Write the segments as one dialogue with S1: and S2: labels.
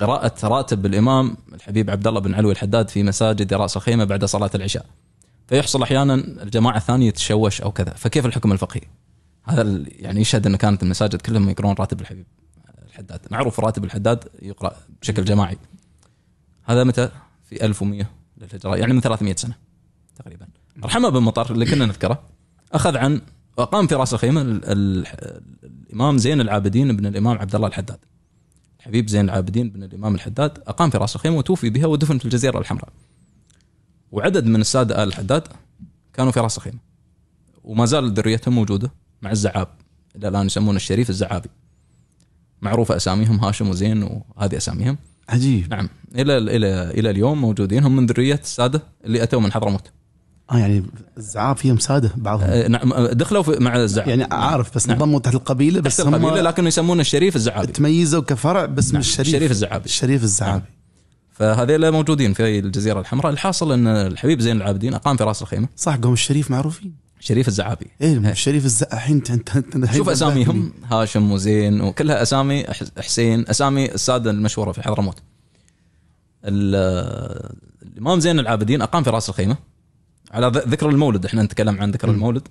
S1: قراءة راتب الإمام الحبيب عبد الله بن علوي الحداد في مساجد رأس الخيمة بعد صلاة العشاء فيحصل أحيانا الجماعة الثانية تشوش أو كذا فكيف الحكم الفقهي هذا يعني يشهد أن كانت المساجد كلهم يقرون راتب الحبيب الحداد معروف راتب الحداد يقرأ بشكل جماعي هذا متى في 1100 للهجرة يعني من 300 سنة تقريبا رحمة بن مطر اللي كنا نذكره أخذ عن وقام في رأس الخيمة الإمام زين العابدين بن الإمام عبد الله الحداد حبيب زين العابدين بن الامام الحداد اقام في راس الخيمه وتوفي بها ودفن في الجزيره الحمراء. وعدد من الساده ال الحداد كانوا في راس الخيمه. وما زال ذريتهم موجوده مع الزعاب الى الان يسمونه الشريف الزعابي. معروفه اساميهم هاشم وزين وهذه اساميهم. عجيب. نعم الى الى الى اليوم موجودين هم من ذريه الساده اللي اتوا من حضرموت. اه يعني الزعاف فيهم ساده بعضهم آه نعم آه، دخلوا في مع الزعاف يعني عارف بس نعم. انضموا تحت القبيله بس تحت القبيله لكن يسمونه الشريف الزعابي تميزوا كفرع باسم نعم. الشريف الشريف الزعابي الشريف الزعابي نعم. فهذيلا موجودين في الجزيره الحمراء الحاصل ان الحبيب زين العابدين اقام في راس الخيمه صح قوم الشريف معروفين شريف الزعابي ايه, إيه. شريف الزع الحين انت انت شوف اساميهم هاشم وزين وكلها اسامي حسين اسامي الساده المشهوره في حضرموت الامام زين العابدين اقام في راس الخيمه على ذكر المولد احنا نتكلم عن ذكر المولد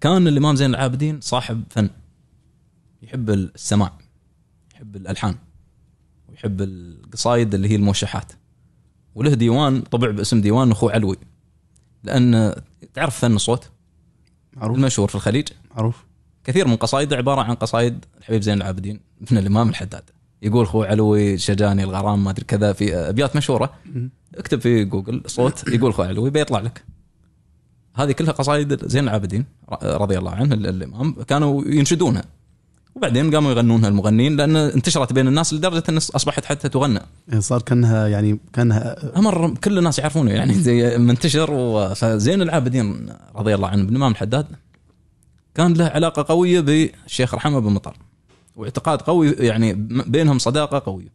S1: كان الامام زين العابدين صاحب فن يحب السماع يحب الالحان ويحب القصايد اللي هي الموشحات وله ديوان طبع باسم ديوان اخوه علوي لان تعرف فن الصوت معروف المشهور في الخليج معروف كثير من قصائده عباره عن قصائد الحبيب زين العابدين ابن الامام الحداد يقول اخوي علوي شجاني الغرام ما ادري كذا في ابيات مشهوره اكتب في جوجل صوت يقول اخوي علوي بيطلع لك هذه كلها قصايد زين العابدين رضي الله عنه الامام كانوا ينشدونها وبعدين قاموا يغنونها المغنيين لان انتشرت بين الناس لدرجه ان اصبحت حتى تغنى يعني صار كانها يعني كانها امر كل الناس يعرفونه يعني زي منتشر فزين العابدين رضي الله عنه الامام امام الحداد كان له علاقه قويه بالشيخ رحمه بن مطر واعتقاد قوي يعني بينهم صداقه قويه